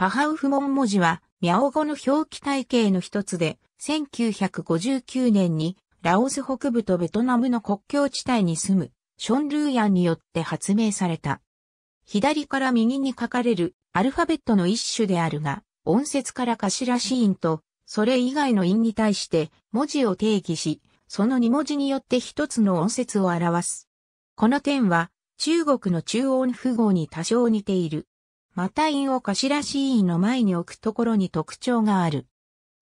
パハウフモン文字は、ミャオ語の表記体系の一つで、1959年に、ラオス北部とベトナムの国境地帯に住む、ション・ルーヤンによって発明された。左から右に書かれるアルファベットの一種であるが、音節から頭シーンと、それ以外の音に対して文字を定義し、その2文字によって一つの音節を表す。この点は、中国の中音符号に多少似ている。マタインを頭しいンの前に置くところに特徴がある。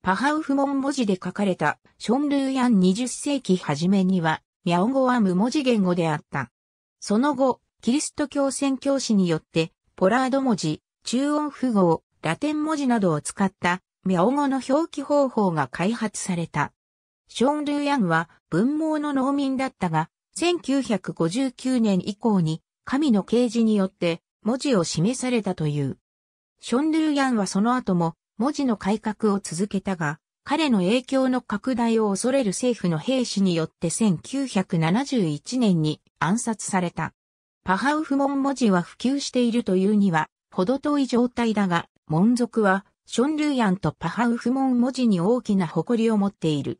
パハウフモン文字で書かれたションルーヤン20世紀初めには、ミャオ語は無文字言語であった。その後、キリスト教宣教師によって、ポラード文字、中音符号、ラテン文字などを使った、ミャオ語の表記方法が開発された。ション・ルーヤンは文盲の農民だったが、1959年以降に神の啓示によって文字を示されたという。ションドゥーヤンはその後も文字の改革を続けたが、彼の影響の拡大を恐れる政府の兵士によって1971年に暗殺された。パハウフモン文字は普及しているというには、ほど遠い状態だが、門族は、ションルーヤンとパハウフモン文字に大きな誇りを持っている。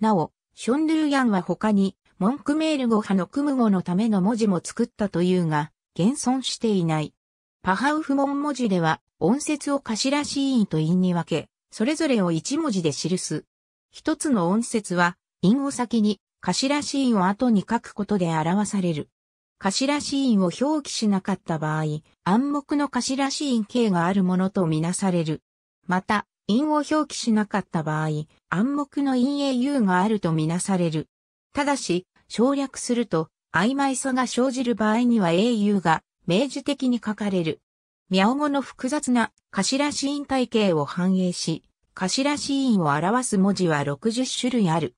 なお、ションルーヤンは他に、モンクメール語派のクム語のための文字も作ったというが、現存していない。パハウフ文文字では、音節を頭子音と音に分け、それぞれを一文字で記す。一つの音節は、音を先に、頭子音を後に書くことで表される。頭子音を表記しなかった場合、暗黙の頭子音形があるものとみなされる。また、音を表記しなかった場合、暗黙の陰影 U があるとみなされる。ただし、省略すると、曖昧さが生じる場合には英雄が明示的に書かれる。ミャオ語の複雑な頭シーン体系を反映し、頭シーンを表す文字は60種類ある。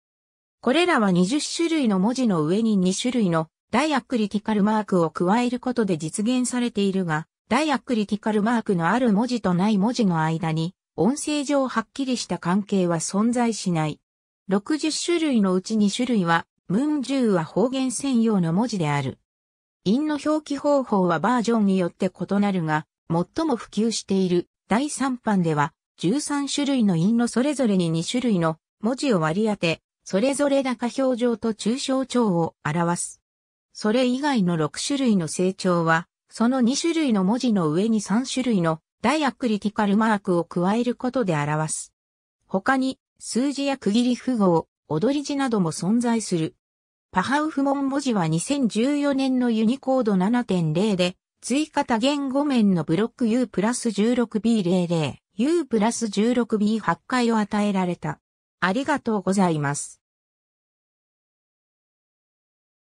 これらは20種類の文字の上に2種類のダイアクリティカルマークを加えることで実現されているが、ダイアクリティカルマークのある文字とない文字の間に、音声上はっきりした関係は存在しない。60種類のうち2種類はムンジューは方言専用の文字である。韻の表記方法はバージョンによって異なるが、最も普及している第3版では、13種類の韻のそれぞれに2種類の文字を割り当て、それぞれ高表情と中小腸を表す。それ以外の6種類の成長は、その2種類の文字の上に3種類のダイアクリティカルマークを加えることで表す。他に、数字や区切り符号、踊り字なども存在する。パハウフモン文字は2014年のユニコード7.0で、追加多言語面のブロック U プラス 16B00、U プラス 16B 8回を与えられた。ありがとうございます。